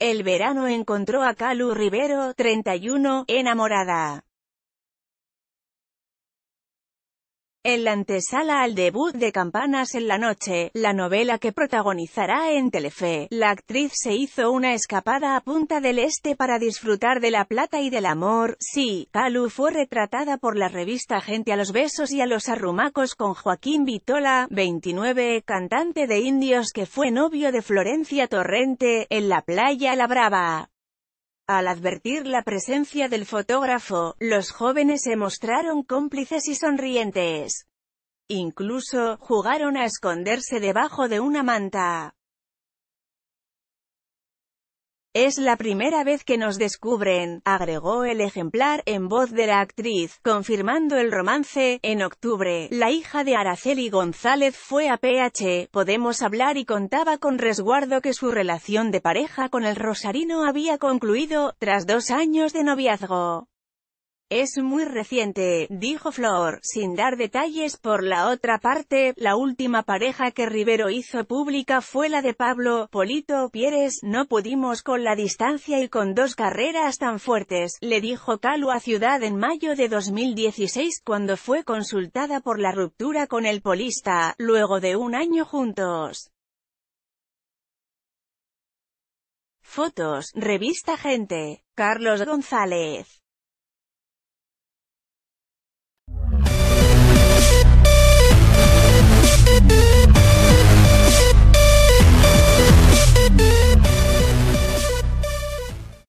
El verano encontró a Calu Rivero, 31, enamorada. en la antesala al debut de Campanas en la noche, la novela que protagonizará en Telefe. La actriz se hizo una escapada a Punta del Este para disfrutar de la plata y del amor. Sí, Calu fue retratada por la revista Gente a los besos y a los arrumacos con Joaquín Vitola, 29, cantante de indios que fue novio de Florencia Torrente, en la playa La Brava. Al advertir la presencia del fotógrafo, los jóvenes se mostraron cómplices y sonrientes. Incluso, jugaron a esconderse debajo de una manta. Es la primera vez que nos descubren, agregó el ejemplar, en voz de la actriz, confirmando el romance. En octubre, la hija de Araceli González fue a PH, Podemos Hablar y contaba con resguardo que su relación de pareja con el rosarino había concluido, tras dos años de noviazgo. Es muy reciente, dijo Flor, sin dar detalles por la otra parte, la última pareja que Rivero hizo pública fue la de Pablo, Polito, Pieres, no pudimos con la distancia y con dos carreras tan fuertes, le dijo Calu a Ciudad en mayo de 2016 cuando fue consultada por la ruptura con el polista, luego de un año juntos. Fotos, revista Gente, Carlos González